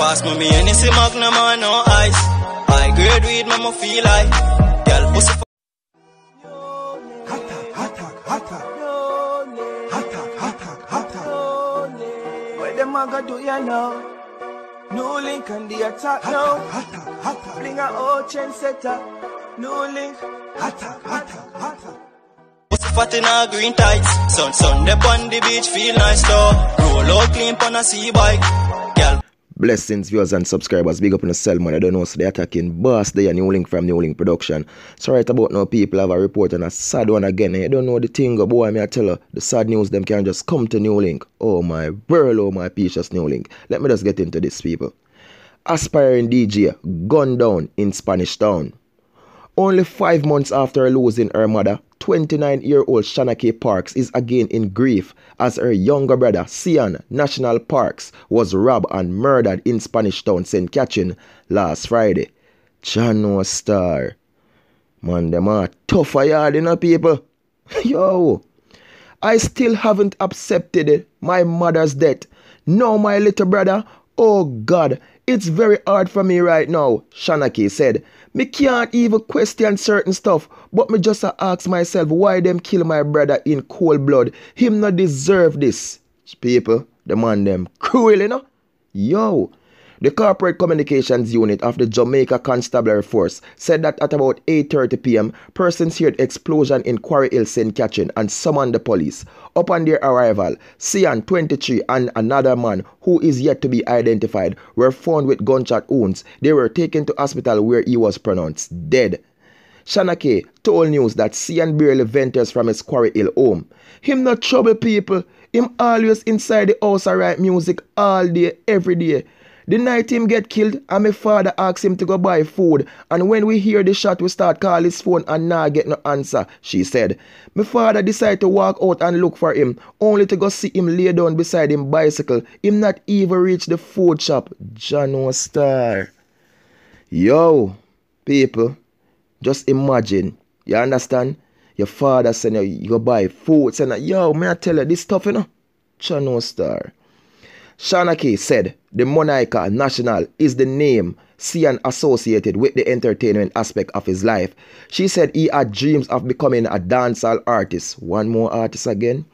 Pass me me Hennessy Magnum and no ice I grade weed, mama feel like Girl, pussy for What them a go do ya now? No link on the attack now. Attack, attack. Bling a old chain setter. No link. Attack, attack, attack. Pussy fat in our green tights. Sun, sun, the on the beach feel nice though. Roll out clean on a sea bike. Blessings, viewers and subscribers. Big up on the cell, man. I don't know, so they attacking Boss They are New Link from New Link Production. So right about now, people have a report and a sad one again. I don't know the thing, boy, I I tell her. The sad news, them can just come to New Link. Oh my world, oh my precious New Link. Let me just get into this, people. Aspiring DJ, gunned down in Spanish Town. Only five months after losing her mother, 29-year-old Shana K. Parks is again in grief as her younger brother, Sian National Parks, was robbed and murdered in Spanish Town, St. Catherine last Friday. Chano Star. Man, them are tougher yard, you know, people. Yo, I still haven't accepted my mother's death. No, my little brother. Oh, God, it's very hard for me right now, Shanaki said. Me can't even question certain stuff, but me just ask myself why them kill my brother in cold blood. Him not deserve this. People, the man them cruel, you know? Yo, the Corporate Communications Unit of the Jamaica Constabulary Force said that at about 8.30 p.m., persons heard explosion in Quarry Hill, St. Catherine and summoned the police. Upon their arrival, Sian, 23, and another man who is yet to be identified were found with gunshot wounds. They were taken to hospital where he was pronounced dead. Shanake told news that Sian barely ventures from his Quarry Hill home. Him not trouble people. Him always inside the house and write music all day, every day. The night him get killed, and my father asked him to go buy food. And when we hear the shot, we start call his phone and nah get no answer, she said. My father decide to walk out and look for him, only to go see him lay down beside him bicycle. Him not even reach the food shop. Jano Star. Yo, people, just imagine. You understand? Your father send you, go buy food, and yo, may I tell you this stuff, you know? Channel Star. Shanaki said the Monarcha National is the name Sian associated with the entertainment aspect of his life. She said he had dreams of becoming a dancehall artist. One more artist again.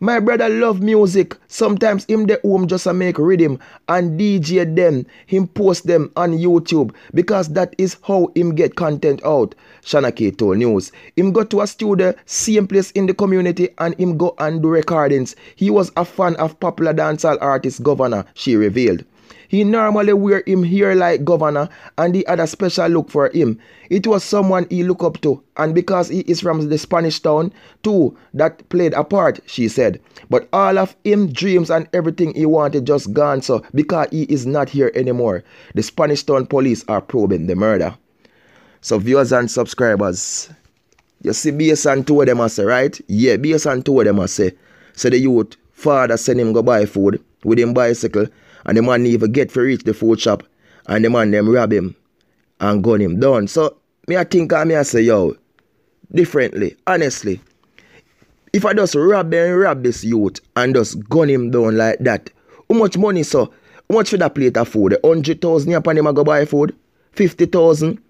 My brother love music. Sometimes him the home just a make rhythm and DJ them. Him post them on YouTube because that is how him get content out. Shana told news. Him go to a studio, same place in the community and him go and do recordings. He was a fan of popular dancehall artist Governor, she revealed. He normally wear him here like governor and he had a special look for him. It was someone he looked up to and because he is from the Spanish town too, that played a part, she said. But all of him dreams and everything he wanted just gone so because he is not here anymore. The Spanish town police are probing the murder. So viewers and subscribers, you see BS and two of them I say, right? Yeah, BS and two of them I say. So the youth, father send him go buy food with him bicycle and the man even get for reach the food shop. And the man them rob him and gun him down. So me I think I me I say yo differently, honestly. If I just rob and rob this youth and just gun him down like that, how much money so? How much for that plate of food? Hundred thousand upon him I go buy food? Fifty thousand?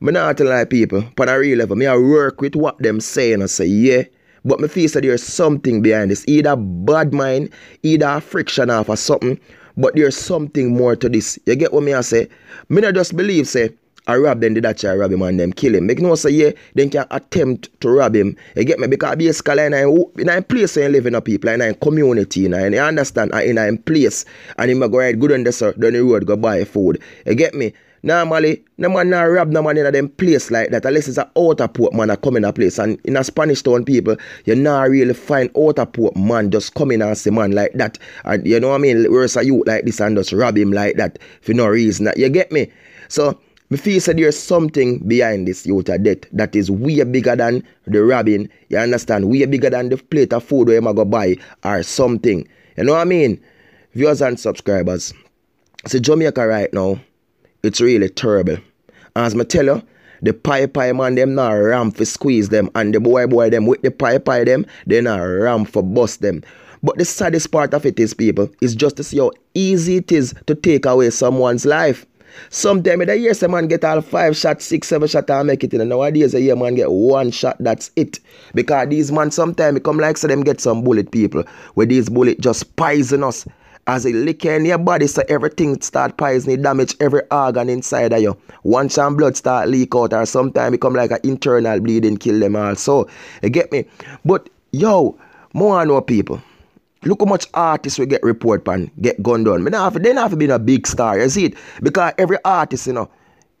Me not tell like people, but I real level, me I work with what them saying I say, yeah. But my feel that there's something behind this. Either bad mind, either friction off or something. But there's something more to this. You get what me I say? Me not just believe say I rob them, did actually rob him and them kill him. Make no say yeah, then can attempt to rob him. You get me? Because basically in a, in a place where you live in a people, in a community, in a, you understand, in a place. And him go ride good on the, down the road, go buy food. You get me? Normally, no man not rob no man in a them place like that unless it's a outer port man a come in a place. And in a Spanish town people, you not really find outer port man just come in and say man like that. And you know what I mean? Where's a youth like this and just rob him like that for no reason. You get me? So me feel say there's something behind this youth debt that is way bigger than the robbing. You understand? Way bigger than the plate of food where you go buy or something. You know what I mean? Viewers and subscribers. So Jamaica right now it's really terrible. As me tell you, the pie pie man them not ram for squeeze them and the boy boy them with the pie pie them they not ram for bust them but the saddest part of it is people is just to see how easy it is to take away someone's life Sometimes they hear some man get all five shots, six, seven shots and make it in. And nowadays I hear man get one shot, that's it. Because these man sometimes come like so them get some bullet people. Where these bullet just poison us as it lick in your body so everything start poisoning, damage every organ inside of you. Once some blood start leak out or sometimes become like an internal bleeding kill them all. So you get me? But yo, more and more people. Look how much artists we get report pan, get gunned down. Me not have, they not have to be a big star, you see it? Because every artist, you know,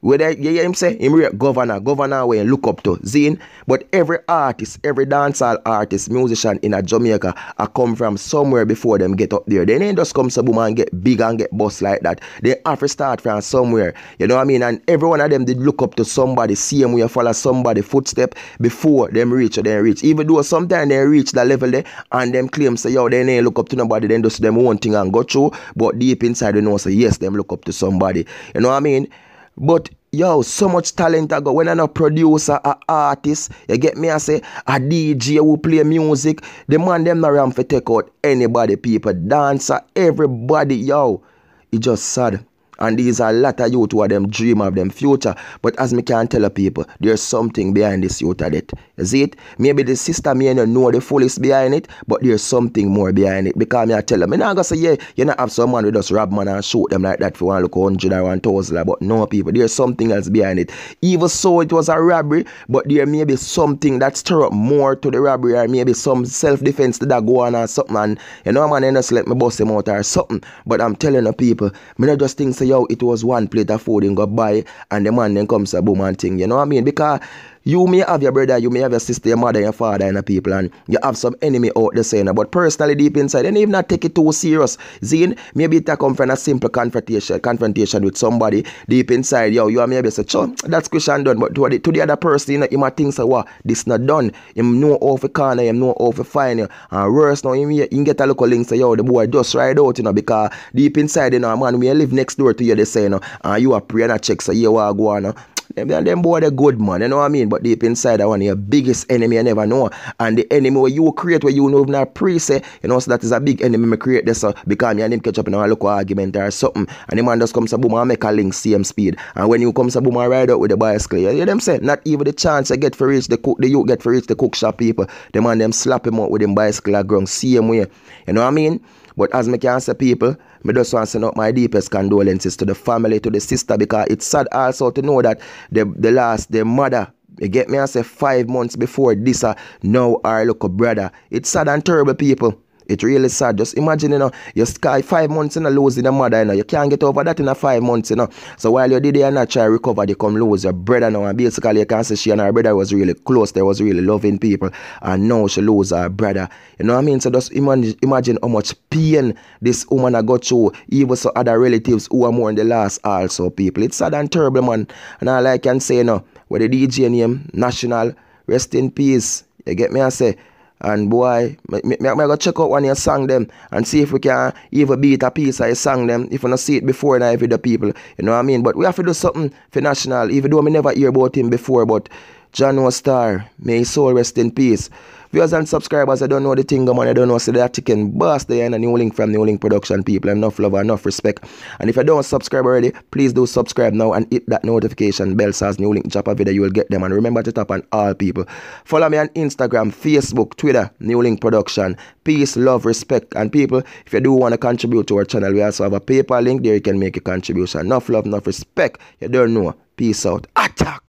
whether you hear him say, him governor, governor where you look up to, Zine. But every artist, every dancehall artist, musician in a Jamaica, I come from somewhere before them get up there. They ain't just come to boom and get big and get bust like that. They have to start from somewhere. You know what I mean? And every one of them did look up to somebody, see him where follow somebody footstep before them reach or they reach. Even though sometimes they reach that level there and them claim say, yo, they ain't look up to nobody, then just them one thing and go through. But deep inside they know say, yes, them look up to somebody. You know what I mean? But yo, so much talent I got. When I'm a producer, a artist, you get me? I say a DJ who play music. The man them not ram for take out anybody, people, dancer, everybody, yo. It just sad. And these are a lot of youth who are them dream of them future. But as me can tell people, there's something behind this youth of it. Is it? Maybe the me may not know the fullest behind it, but there's something more behind it. Because me I tell them, me not gonna say, yeah, you not have someone who just rob man and shoot them like that for one look hundred or one thousand. But no people, there's something else behind it. Even so it was a robbery, but there may be something that stir up more to the robbery, or maybe some self-defense that go on or something. And you know man, I just let me bust him out or something. But I'm telling the people, me not just think say it was one plate of food and got buy and the man then comes a boom and thing, you know what I mean? Because you may have your brother, you may have your sister, your mother, your father, and a people, and you have some enemy out there saying, but personally, deep inside, and even not take it too serious. Zine, maybe it come from a simple confrontation confrontation with somebody deep inside, yo, you are maybe say, Chum, that's Christian done, but to the, to the other person, you know, him thinks, so, what, this not done. Him know how to corner, him know how to find you. And worse now, him, you get a local link, say, yo, the boy just ride out, you know, because deep inside, you know, man, we live next door to you, they say, you know, and you are praying a check, so you are going, you know, them, them boy they good man, you know what I mean? But deep inside I want your biggest enemy I never know. And the enemy where you create where you know not pre say, eh? you know, so that is a big enemy me create this so eh? because me and him catch up in a local argument or something. And the man just comes up, boom and make a link same speed. And when you comes up, boom and ride out with the bicycle, you hear them say, not even the chance I get for reach the cook the you get for reach the cook shop people. The man them slap him out with them bicycle ground same way. You know what I mean? But as me can say, people, me just want to send out my deepest condolences to the family, to the sister, because it's sad also to know that the, the last, the mother, you get me? I say five months before this, uh, now our local brother. It's sad and terrible, people. It really sad. Just imagine, you know, your sky five months in you losing a mother, you know. You can't get over that in a five months, you know. So while you did there and not try recover, they come lose your brother now. And basically you can say she and her brother was really close. They was really loving people. And now she lose her brother. You know what I mean? So just imagine, imagine how much pain this woman I got through. Even so other relatives who are more in the last also people. It's sad and terrible, man. And all I can say, you know, with the DJ name, National, rest in peace. You get me? I say and boy, me, me, me go check out one of your song them and see if we can even beat a piece of your song them. If we not see it before now with the people. You know what I mean? But we have to do something for national, even though I never hear about him before, but John was star. May his soul rest in peace viewers and subscribers, I don't know the thing, man. I don't know. So that you can bust there and a new link from New Link Production people. Enough love, enough respect. And if you don't subscribe already, please do subscribe now and hit that notification bell so as New Link drop a video, you will get them. And remember to tap on all people. Follow me on Instagram, Facebook, Twitter, New Link Production. Peace, love, respect. And people, if you do want to contribute to our channel, we also have a PayPal link there. You can make a contribution. Enough love, enough respect. You don't know. Peace out. Attack!